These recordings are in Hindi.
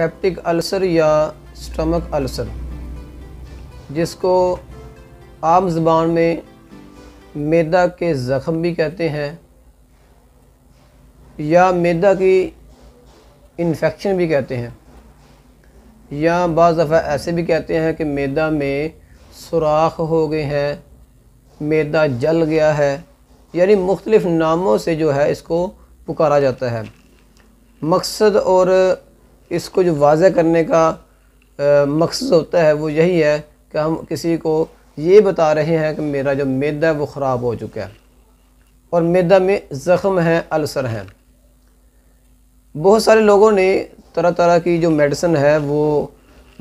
पेप्टिक अल्सर या स्टमक अल्सर जिसको आम जबान में मैदा के ज़ख़म भी कहते हैं या मैदा की इन्फेक्शन भी कहते हैं या बज़ दफ़ा ऐसे भी कहते हैं कि मैदा में सुराख हो गए हैं मैदा जल गया है यानी मुख्तलिफ़ नामों से जो है इसको पुकारा जाता है मकसद और इसको जो वाजह करने का मकसद होता है वो यही है कि हम किसी को ये बता रहे हैं कि मेरा जो मैदा है वो ख़राब हो चुका है और मैदा में ज़ख़म है अल्सर है बहुत सारे लोगों ने तरह तरह की जो मेडिसिन है वो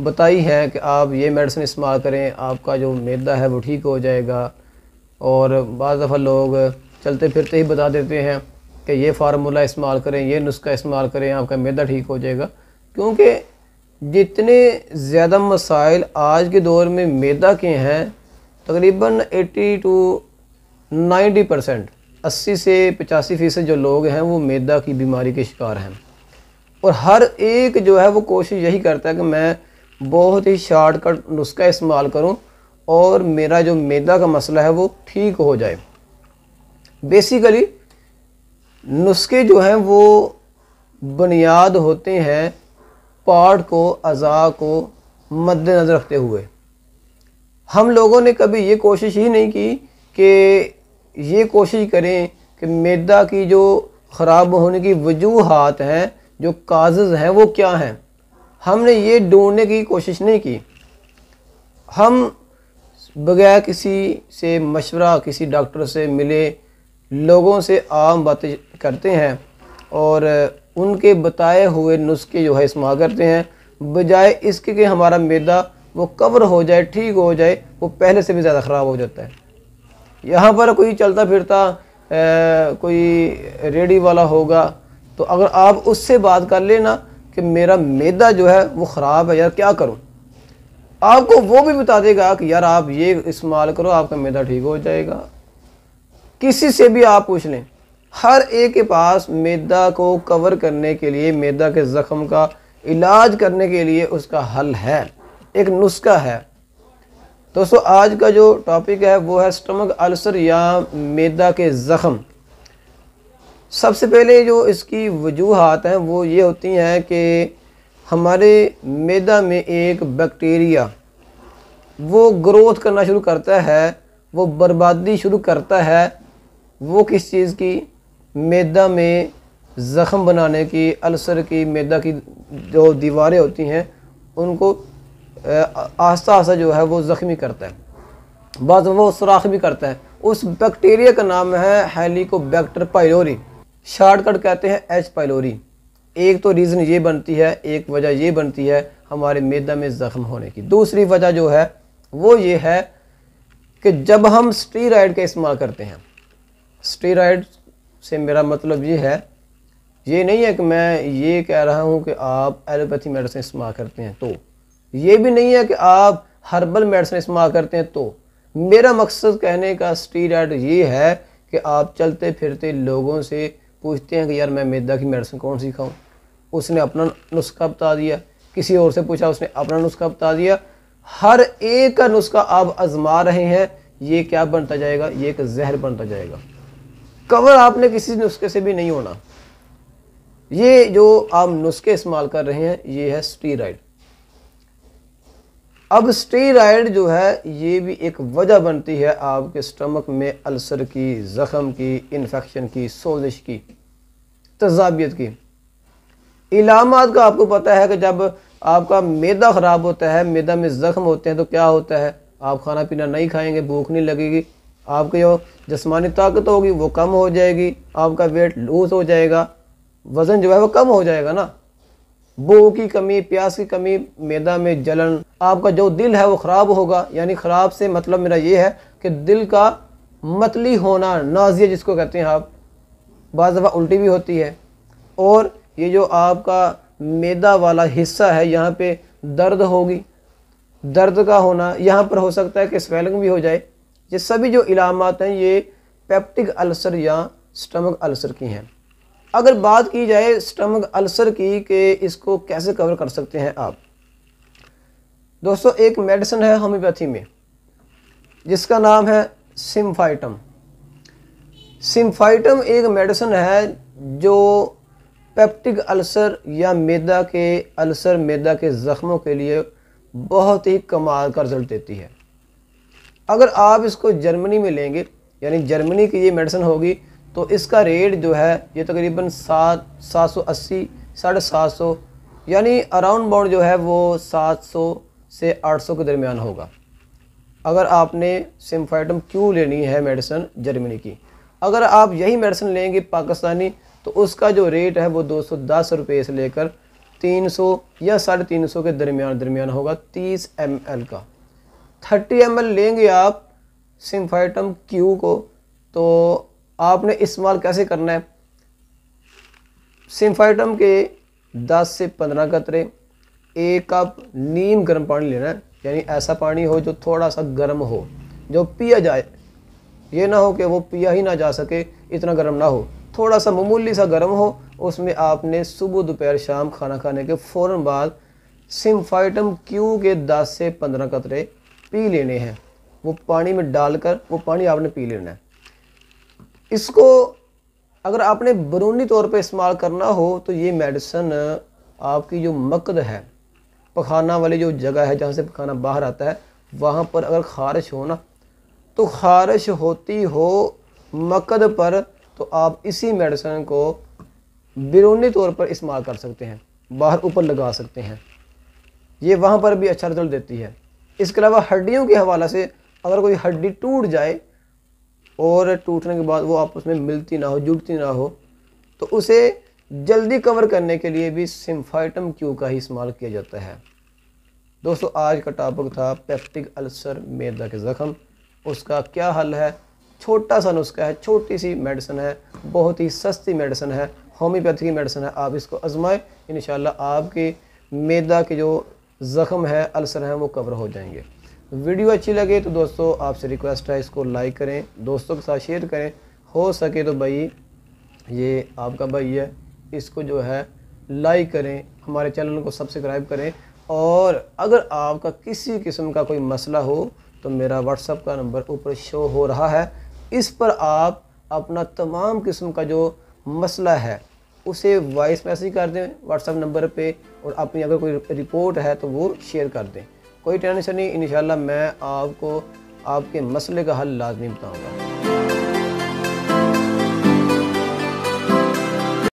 बताई है कि आप ये मेडिसिन इस्तेमाल करें आपका जो मैदा है वो ठीक हो जाएगा और बज़ दफ़ा लोग चलते फिरते ही बता देते हैं कि ये फार्मूला इस्तेमाल करें ये नुस्खा इस्तेमाल करें आपका मैदा ठीक हो जाएगा क्योंकि जितने ज़्यादा मसाइल आज के दौर में मैदा के हैं तकरीबन 80 टू 90 परसेंट अस्सी से पचासी फ़ीसद जो लोग हैं वो मैदा की बीमारी के शिकार हैं और हर एक जो है वो कोशिश यही करता है कि मैं बहुत ही कट नुस्खा इस्तेमाल करूं और मेरा जो मैदा का मसला है वो ठीक हो जाए बेसिकली नुस्खे जो हैं वो बुनियाद होते हैं पार्ट को अज़ा को मद्दनज़र रखते हुए हम लोगों ने कभी ये कोशिश ही नहीं की कि ये कोशिश करें कि मैदा की जो ख़राब होने की वजूहत हैं जो काजेज़ हैं वो क्या हैं हमने ये ढूंढने की कोशिश नहीं की हम बगैर किसी से मशवरा किसी डॉक्टर से मिले लोगों से आम बातें करते हैं और उनके बताए हुए नुस्खे जो है इस्तेमाल करते हैं बजाय इसके कि हमारा मैदा वो कवर हो जाए ठीक हो जाए वो पहले से भी ज़्यादा ख़राब हो जाता है यहाँ पर कोई चलता फिरता ए, कोई रेडी वाला होगा तो अगर आप उससे बात कर लेना कि मेरा मैदा जो है वो ख़राब है यार क्या करूँ आपको वो भी बता देगा कि यार आप ये इस्तेमाल करो आपका मैदा ठीक हो जाएगा किसी से भी आप पूछ लें हर एक के पास मैदा को कवर करने के लिए मैदा के ज़ख़म का इलाज करने के लिए उसका हल है एक नुस्खा है दोस्तों आज का जो टॉपिक है वो है स्टमक अल्सर या मैदा के ज़ख़म सबसे पहले जो इसकी वजूहत हैं वो ये होती हैं कि हमारे मैदा में एक बैक्टीरिया वो ग्रोथ करना शुरू करता है वो बर्बादी शुरू करता है वो किस चीज़ की मैदा में ज़ख़म बनाने की अल्सर की मैदा की जो दीवारें होती हैं उनको आस्ता आस्ता जो है वो ज़ख्मी करता है बाद वो सुराख भी करता है उस बैक्टीरिया का नाम है बैक्टर पाइलोरी शॉर्टकट कहते हैं एच पाइलोरी एक तो रीज़न ये बनती है एक वजह ये बनती है हमारे मैदा में ज़ख्म होने की दूसरी वजह जो है वो ये है कि जब हम स्टीराइड का इस्तेमाल करते हैं स्टीराइड से मेरा मतलब ये है ये नहीं है कि मैं ये कह रहा हूँ कि आप एलोपैथी मेडिसिन इस्तेमाल करते हैं तो ये भी नहीं है कि आप हर्बल मेडिसिन इस्तेमाल करते हैं तो मेरा मकसद कहने का स्टीराइड ये है कि आप चलते फिरते लोगों से पूछते हैं कि यार मैं मैदा की मेडिसिन कौन सी खाऊँ उसने अपना नुस्खा बता दिया किसी और से पूछा उसने अपना नुस्खा बता दिया हर एक का नुस्खा आप आजमा रहे हैं ये क्या बनता जाएगा ये एक जहर बनता जाएगा कवर आपने किसी नुस्खे से भी नहीं होना ये जो आप नुस्खे इस्तेमाल कर रहे हैं ये है स्टीराइड अब स्टीराइड जो है ये भी एक वजह बनती है आपके स्टमक में अल्सर की जख्म की इन्फेक्शन की सोजिश की तजाबियत की इलामत का आपको पता है कि जब आपका मैदा ख़राब होता है मैदा में जख्म होते हैं तो क्या होता है आप खाना पीना नहीं खाएंगे भूख नहीं लगेगी आपकी जो जिसमानी ताकत होगी वो कम हो जाएगी आपका वेट लूज़ हो जाएगा वज़न जो है वो कम हो जाएगा ना भूख की कमी प्यास की कमी मैदा में जलन आपका जो दिल है वो ख़राब होगा यानी ख़राब से मतलब मेरा ये है कि दिल का मतली होना नाजिया जिसको कहते हैं आप बाज दफ़ा उल्टी भी होती है और ये जो आपका मैदा वाला हिस्सा है यहाँ पे दर्द होगी दर्द का होना यहाँ पर हो सकता है कि स्वेलिंग भी हो जाए ये सभी जो इलामत हैं ये पेप्टिक अल्सर या स्टमक अल्सर की हैं अगर बात की जाए स्टमक अल्सर की कि इसको कैसे कवर कर सकते हैं आप दोस्तों एक मेडिसिन है होम्योपैथी में जिसका नाम है सिम्फाइटम सिम्फाइटम एक मेडिसिन है जो पेप्टिक अल्सर या मैदा के अल्सर मैदा के ज़ख्मों के लिए बहुत ही कमाल का रिजल्ट देती है अगर आप इसको जर्मनी में लेंगे यानी जर्मनी की ये मेडिसन होगी तो इसका रेट जो है ये तकरीबन सात सात सौ अस्सी साढ़े सात सौ यानी अराउंड बाउंड जो है वो सात सौ से आठ सौ के दरमियान होगा अगर आपने सिम्फाइटम क्यों लेनी है मेडिसन जर्मनी की अगर आप यही मेडिसन लेंगे पाकिस्तानी तो उसका जो रेट है वो दो सौ दस रुपये से लेकर तीन सौ या साढ़े तीन सौ के दरमियान दरमियान होगा तीस एम एल का थर्टी एम लेंगे आप सिम्फाइटम क्यू को तो आपने इस्तेमाल कैसे करना है सिम्फाइटम के 10 से 15 कतरे एक कप नीम गर्म पानी लेना है यानी ऐसा पानी हो जो थोड़ा सा गर्म हो जो पिया जाए ये ना हो कि वो पिया ही ना जा सके इतना गर्म ना हो थोड़ा सा ममूली सा गर्म हो उसमें आपने सुबह दोपहर शाम खाना खाने के फ़ौर बाद सिम्फाइटम क्यू के 10 से 15 कतरे पी लेने हैं वो पानी में डालकर वो पानी आपने पी लेना है इसको अगर आपने बरूनी तौर पे इस्तेमाल करना हो तो ये मेडिसन आपकी जो मकद है पखाना वाली जो जगह है जहाँ से पखाना बाहर आता है वहाँ पर अगर खारिश हो ना तो खारिश होती हो मकद पर तो आप इसी मेडिसन को बिरूनी तौर पर इस्तेमाल कर सकते हैं बाहर ऊपर लगा सकते हैं ये वहाँ पर भी अच्छा रिजल्ट देती है इसके अलावा हड्डियों के हवाले से अगर कोई हड्डी टूट जाए और टूटने के बाद वो आपस में मिलती ना हो जुड़ती ना हो तो उसे जल्दी कवर करने के लिए भी सिम्फाइटम क्यू का ही इस्तेमाल किया जाता है दोस्तों आज का टॉपिक था पेप्टिक अल्सर मैदा के ज़ख़म उसका क्या हल है छोटा सा नुस्खा है छोटी सी मेडिसन है बहुत ही सस्ती मेडिसन है होम्योपैथी की मेडिसन है आप इसको आजमाएं इन आपकी मैदा के जो ज़ख़म है अल्सर है वो कवर हो जाएंगे वीडियो अच्छी लगे तो दोस्तों आपसे रिक्वेस्ट है इसको लाइक करें दोस्तों के साथ शेयर करें हो सके तो भाई ये आपका भाई है इसको जो है लाइक करें हमारे चैनल को सब्सक्राइब करें और अगर आपका किसी किस्म का कोई मसला हो तो मेरा व्हाट्सअप का नंबर ऊपर शो हो रहा है इस पर आप अपना तमाम किस्म का जो मसला है उसे वॉइस मैसेज कर दें व्हाट्सअप नंबर पे और अपनी अगर कोई रिपोर्ट है तो वो शेयर कर दें कोई टेंशन नहीं इन मैं आपको आपके मसले का हल लाजमी बताऊँगा